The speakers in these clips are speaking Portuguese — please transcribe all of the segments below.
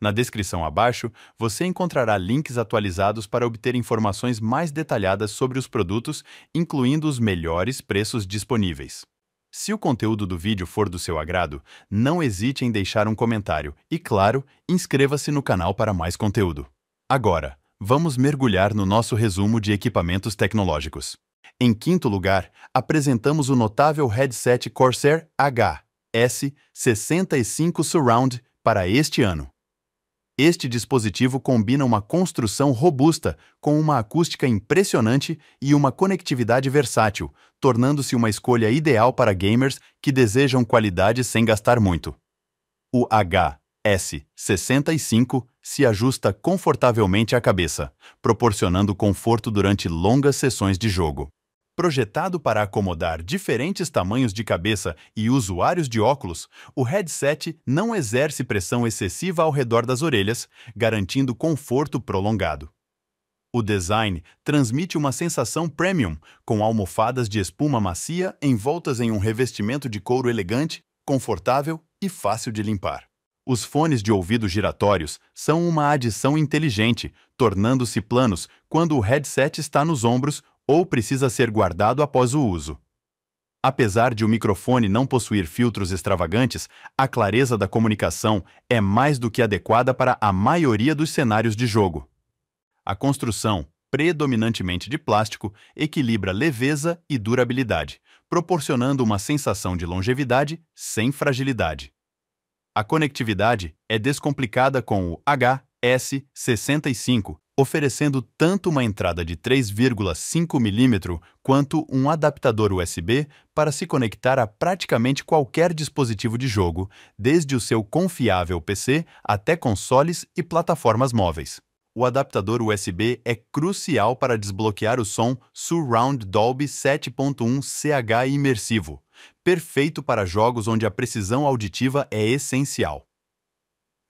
Na descrição abaixo, você encontrará links atualizados para obter informações mais detalhadas sobre os produtos, incluindo os melhores preços disponíveis. Se o conteúdo do vídeo for do seu agrado, não hesite em deixar um comentário e, claro, inscreva-se no canal para mais conteúdo. Agora, vamos mergulhar no nosso resumo de equipamentos tecnológicos. Em quinto lugar, apresentamos o notável headset Corsair HS65 Surround para este ano. Este dispositivo combina uma construção robusta com uma acústica impressionante e uma conectividade versátil, tornando-se uma escolha ideal para gamers que desejam qualidade sem gastar muito. O HS65 se ajusta confortavelmente à cabeça, proporcionando conforto durante longas sessões de jogo. Projetado para acomodar diferentes tamanhos de cabeça e usuários de óculos, o headset não exerce pressão excessiva ao redor das orelhas, garantindo conforto prolongado. O design transmite uma sensação premium, com almofadas de espuma macia envoltas em um revestimento de couro elegante, confortável e fácil de limpar. Os fones de ouvido giratórios são uma adição inteligente, tornando-se planos quando o headset está nos ombros ou precisa ser guardado após o uso. Apesar de o microfone não possuir filtros extravagantes, a clareza da comunicação é mais do que adequada para a maioria dos cenários de jogo. A construção, predominantemente de plástico, equilibra leveza e durabilidade, proporcionando uma sensação de longevidade sem fragilidade. A conectividade é descomplicada com o HS65, oferecendo tanto uma entrada de 3,5 mm quanto um adaptador USB para se conectar a praticamente qualquer dispositivo de jogo, desde o seu confiável PC até consoles e plataformas móveis. O adaptador USB é crucial para desbloquear o som Surround Dolby 7.1 CH imersivo, perfeito para jogos onde a precisão auditiva é essencial.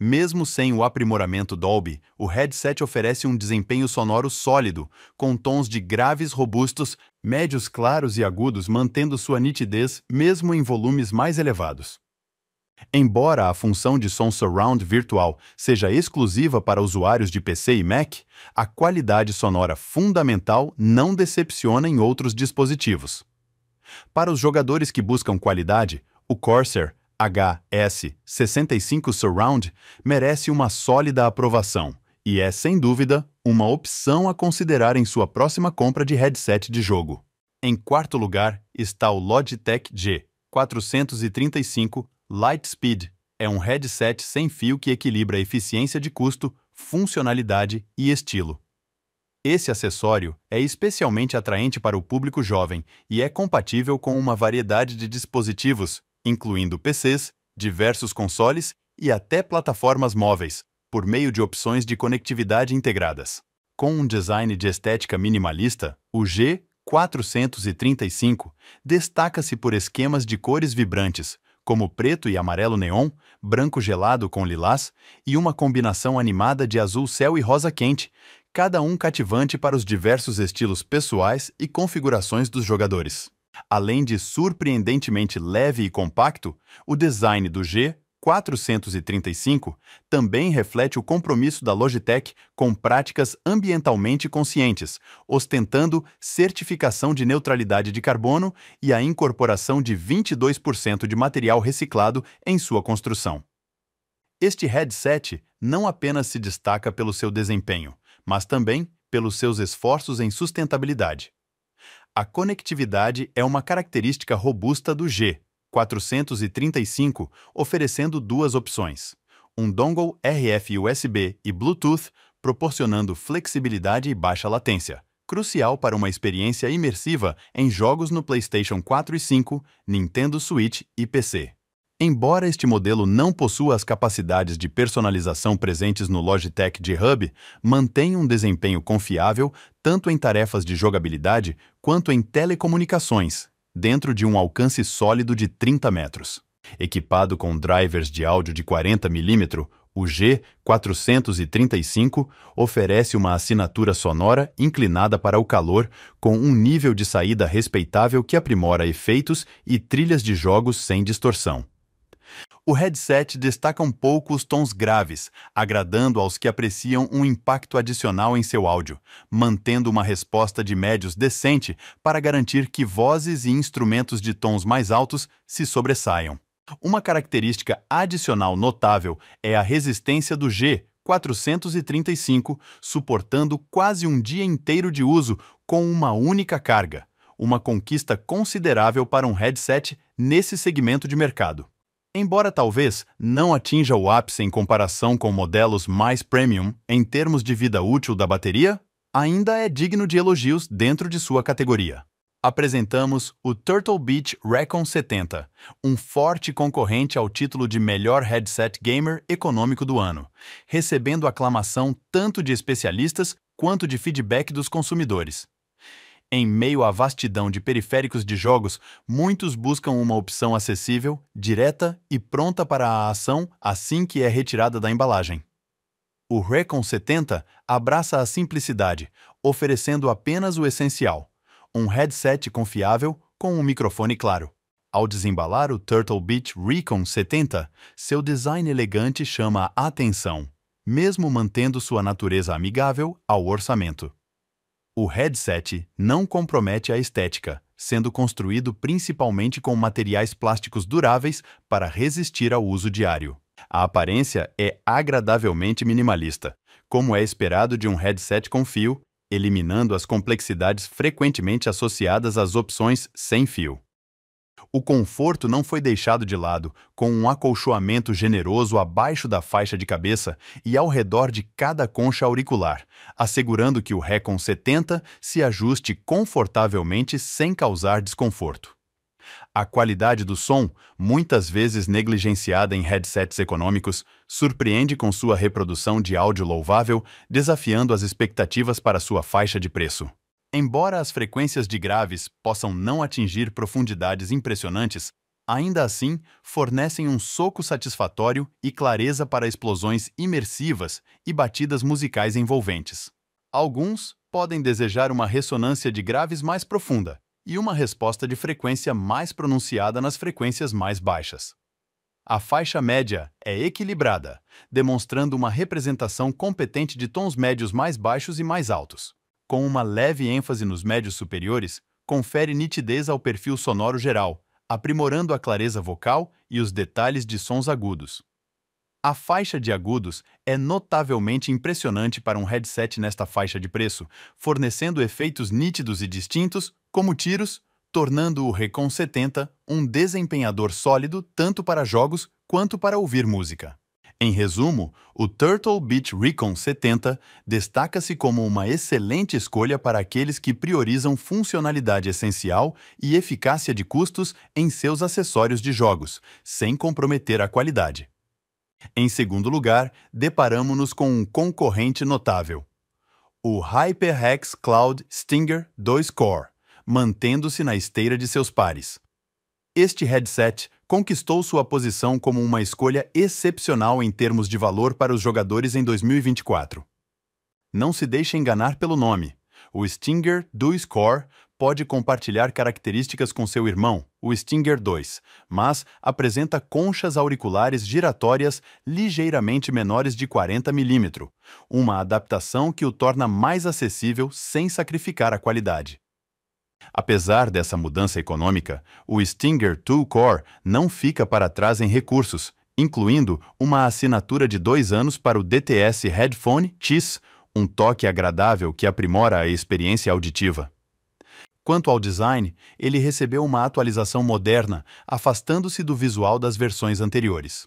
Mesmo sem o aprimoramento Dolby, o headset oferece um desempenho sonoro sólido, com tons de graves robustos, médios claros e agudos mantendo sua nitidez mesmo em volumes mais elevados. Embora a função de som surround virtual seja exclusiva para usuários de PC e Mac, a qualidade sonora fundamental não decepciona em outros dispositivos. Para os jogadores que buscam qualidade, o Corsair HS65 Surround merece uma sólida aprovação e é, sem dúvida, uma opção a considerar em sua próxima compra de headset de jogo. Em quarto lugar está o Logitech G 435 Lightspeed. É um headset sem fio que equilibra eficiência de custo, funcionalidade e estilo. Esse acessório é especialmente atraente para o público jovem e é compatível com uma variedade de dispositivos, incluindo PCs, diversos consoles e até plataformas móveis, por meio de opções de conectividade integradas. Com um design de estética minimalista, o G435 destaca-se por esquemas de cores vibrantes, como preto e amarelo neon, branco gelado com lilás e uma combinação animada de azul céu e rosa quente, cada um cativante para os diversos estilos pessoais e configurações dos jogadores. Além de surpreendentemente leve e compacto, o design do G435 também reflete o compromisso da Logitech com práticas ambientalmente conscientes, ostentando certificação de neutralidade de carbono e a incorporação de 22% de material reciclado em sua construção. Este headset não apenas se destaca pelo seu desempenho, mas também pelos seus esforços em sustentabilidade a conectividade é uma característica robusta do G435, oferecendo duas opções: um dongle RF USB e Bluetooth, proporcionando flexibilidade e baixa latência, crucial para uma experiência imersiva em jogos no PlayStation 4 e 5, Nintendo Switch e PC. Embora este modelo não possua as capacidades de personalização presentes no Logitech G-Hub, mantém um desempenho confiável tanto em tarefas de jogabilidade quanto em telecomunicações, dentro de um alcance sólido de 30 metros. Equipado com drivers de áudio de 40 mm, o G435 oferece uma assinatura sonora inclinada para o calor, com um nível de saída respeitável que aprimora efeitos e trilhas de jogos sem distorção. O headset destaca um pouco os tons graves, agradando aos que apreciam um impacto adicional em seu áudio, mantendo uma resposta de médios decente para garantir que vozes e instrumentos de tons mais altos se sobressaiam. Uma característica adicional notável é a resistência do G, 435, suportando quase um dia inteiro de uso com uma única carga, uma conquista considerável para um headset nesse segmento de mercado. Embora talvez não atinja o ápice em comparação com modelos mais premium em termos de vida útil da bateria, ainda é digno de elogios dentro de sua categoria. Apresentamos o Turtle Beach Recon 70, um forte concorrente ao título de melhor headset gamer econômico do ano, recebendo aclamação tanto de especialistas quanto de feedback dos consumidores. Em meio à vastidão de periféricos de jogos, muitos buscam uma opção acessível, direta e pronta para a ação assim que é retirada da embalagem. O Recon 70 abraça a simplicidade, oferecendo apenas o essencial: um headset confiável com um microfone claro. Ao desembalar o Turtle Beach Recon 70, seu design elegante chama a atenção, mesmo mantendo sua natureza amigável ao orçamento. O headset não compromete a estética, sendo construído principalmente com materiais plásticos duráveis para resistir ao uso diário. A aparência é agradavelmente minimalista, como é esperado de um headset com fio, eliminando as complexidades frequentemente associadas às opções sem fio. O conforto não foi deixado de lado, com um acolchoamento generoso abaixo da faixa de cabeça e ao redor de cada concha auricular, assegurando que o Recon 70 se ajuste confortavelmente sem causar desconforto. A qualidade do som, muitas vezes negligenciada em headsets econômicos, surpreende com sua reprodução de áudio louvável, desafiando as expectativas para sua faixa de preço. Embora as frequências de graves possam não atingir profundidades impressionantes, ainda assim fornecem um soco satisfatório e clareza para explosões imersivas e batidas musicais envolventes. Alguns podem desejar uma ressonância de graves mais profunda e uma resposta de frequência mais pronunciada nas frequências mais baixas. A faixa média é equilibrada, demonstrando uma representação competente de tons médios mais baixos e mais altos com uma leve ênfase nos médios superiores, confere nitidez ao perfil sonoro geral, aprimorando a clareza vocal e os detalhes de sons agudos. A faixa de agudos é notavelmente impressionante para um headset nesta faixa de preço, fornecendo efeitos nítidos e distintos, como tiros, tornando o Recon 70 um desempenhador sólido tanto para jogos quanto para ouvir música. Em resumo, o Turtle Beach Recon 70 destaca-se como uma excelente escolha para aqueles que priorizam funcionalidade essencial e eficácia de custos em seus acessórios de jogos, sem comprometer a qualidade. Em segundo lugar, deparamos-nos com um concorrente notável, o HyperX Cloud Stinger 2 Core, mantendo-se na esteira de seus pares este headset conquistou sua posição como uma escolha excepcional em termos de valor para os jogadores em 2024. Não se deixe enganar pelo nome. O Stinger do Score pode compartilhar características com seu irmão, o Stinger 2, mas apresenta conchas auriculares giratórias ligeiramente menores de 40 mm, uma adaptação que o torna mais acessível sem sacrificar a qualidade. Apesar dessa mudança econômica, o Stinger 2 Core não fica para trás em recursos, incluindo uma assinatura de dois anos para o DTS Headphone X, um toque agradável que aprimora a experiência auditiva. Quanto ao design, ele recebeu uma atualização moderna, afastando-se do visual das versões anteriores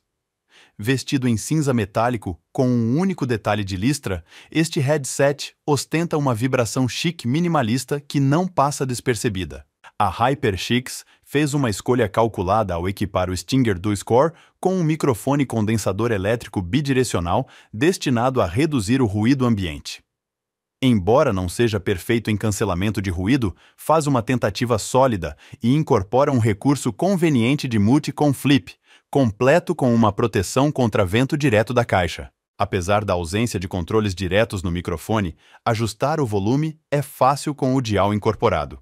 vestido em cinza metálico, com um único detalhe de listra, este headset ostenta uma vibração chique minimalista que não passa despercebida. A HyperX fez uma escolha calculada ao equipar o Stinger 2 Core com um microfone condensador elétrico bidirecional destinado a reduzir o ruído ambiente. Embora não seja perfeito em cancelamento de ruído, faz uma tentativa sólida e incorpora um recurso conveniente de multi com flip, completo com uma proteção contra vento direto da caixa. Apesar da ausência de controles diretos no microfone, ajustar o volume é fácil com o dial incorporado.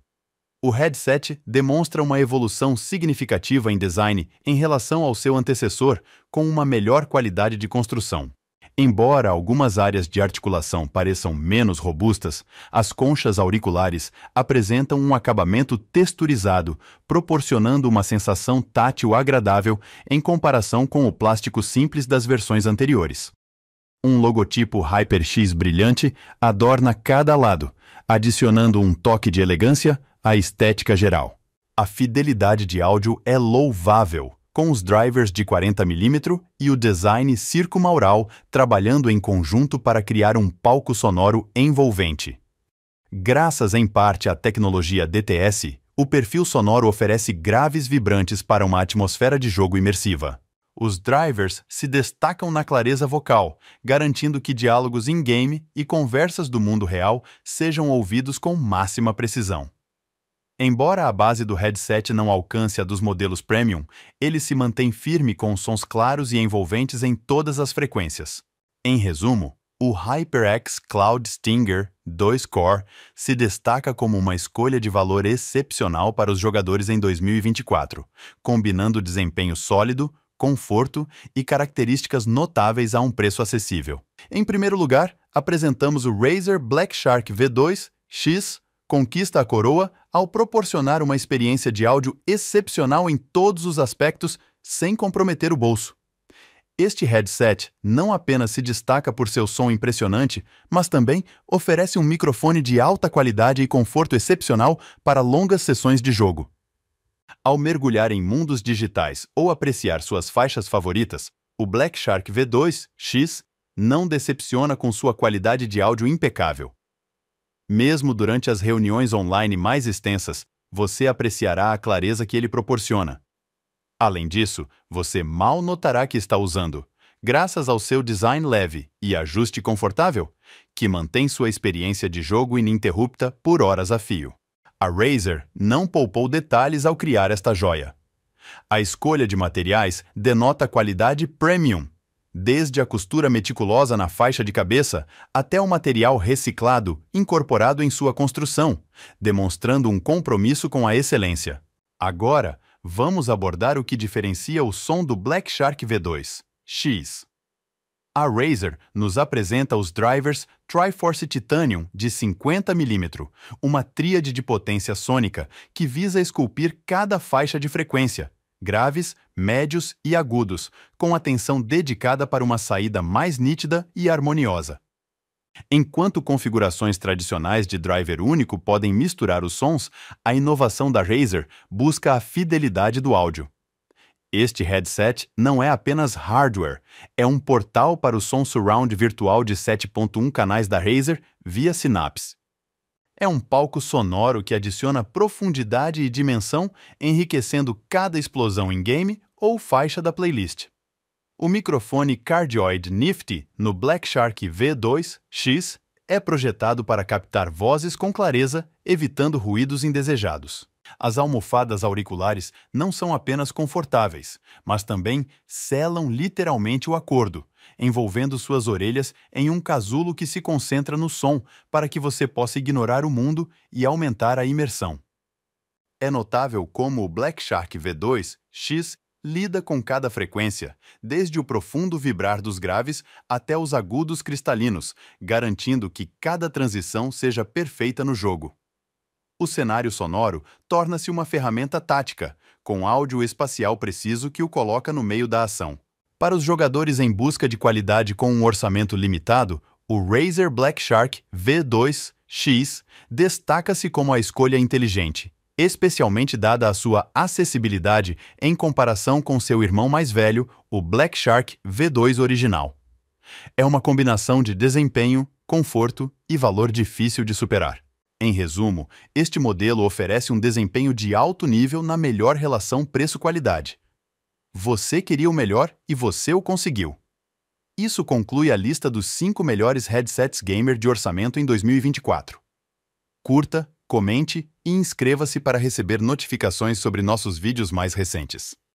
O headset demonstra uma evolução significativa em design em relação ao seu antecessor, com uma melhor qualidade de construção. Embora algumas áreas de articulação pareçam menos robustas, as conchas auriculares apresentam um acabamento texturizado, proporcionando uma sensação tátil agradável em comparação com o plástico simples das versões anteriores. Um logotipo HyperX brilhante adorna cada lado, adicionando um toque de elegância à estética geral. A fidelidade de áudio é louvável com os drivers de 40mm e o design circumaural trabalhando em conjunto para criar um palco sonoro envolvente. Graças em parte à tecnologia DTS, o perfil sonoro oferece graves vibrantes para uma atmosfera de jogo imersiva. Os drivers se destacam na clareza vocal, garantindo que diálogos in-game e conversas do mundo real sejam ouvidos com máxima precisão. Embora a base do headset não alcance a dos modelos premium, ele se mantém firme com sons claros e envolventes em todas as frequências. Em resumo, o HyperX Cloud Stinger 2 Core se destaca como uma escolha de valor excepcional para os jogadores em 2024, combinando desempenho sólido, conforto e características notáveis a um preço acessível. Em primeiro lugar, apresentamos o Razer Black Shark V2 X conquista a coroa ao proporcionar uma experiência de áudio excepcional em todos os aspectos, sem comprometer o bolso. Este headset não apenas se destaca por seu som impressionante, mas também oferece um microfone de alta qualidade e conforto excepcional para longas sessões de jogo. Ao mergulhar em mundos digitais ou apreciar suas faixas favoritas, o Black Shark V2 X não decepciona com sua qualidade de áudio impecável. Mesmo durante as reuniões online mais extensas, você apreciará a clareza que ele proporciona. Além disso, você mal notará que está usando, graças ao seu design leve e ajuste confortável, que mantém sua experiência de jogo ininterrupta por horas a fio. A Razer não poupou detalhes ao criar esta joia. A escolha de materiais denota qualidade premium desde a costura meticulosa na faixa de cabeça até o material reciclado incorporado em sua construção, demonstrando um compromisso com a excelência. Agora, vamos abordar o que diferencia o som do Black Shark V2 X. A Razer nos apresenta os drivers Triforce Titanium de 50 mm, uma tríade de potência sônica que visa esculpir cada faixa de frequência, graves, médios e agudos, com atenção dedicada para uma saída mais nítida e harmoniosa. Enquanto configurações tradicionais de driver único podem misturar os sons, a inovação da Razer busca a fidelidade do áudio. Este headset não é apenas hardware, é um portal para o som surround virtual de 7.1 canais da Razer via Synapse é um palco sonoro que adiciona profundidade e dimensão, enriquecendo cada explosão em game ou faixa da playlist. O microfone Cardioid Nifty no Black Shark V2X é projetado para captar vozes com clareza, evitando ruídos indesejados. As almofadas auriculares não são apenas confortáveis, mas também selam literalmente o acordo, envolvendo suas orelhas em um casulo que se concentra no som para que você possa ignorar o mundo e aumentar a imersão. É notável como o Black Shark V2 X lida com cada frequência, desde o profundo vibrar dos graves até os agudos cristalinos, garantindo que cada transição seja perfeita no jogo. O cenário sonoro torna-se uma ferramenta tática, com áudio espacial preciso que o coloca no meio da ação. Para os jogadores em busca de qualidade com um orçamento limitado, o Razer Black Shark V2X destaca-se como a escolha inteligente, especialmente dada a sua acessibilidade em comparação com seu irmão mais velho, o Black Shark V2 original. É uma combinação de desempenho, conforto e valor difícil de superar. Em resumo, este modelo oferece um desempenho de alto nível na melhor relação preço-qualidade, você queria o melhor e você o conseguiu. Isso conclui a lista dos 5 melhores headsets gamer de orçamento em 2024. Curta, comente e inscreva-se para receber notificações sobre nossos vídeos mais recentes.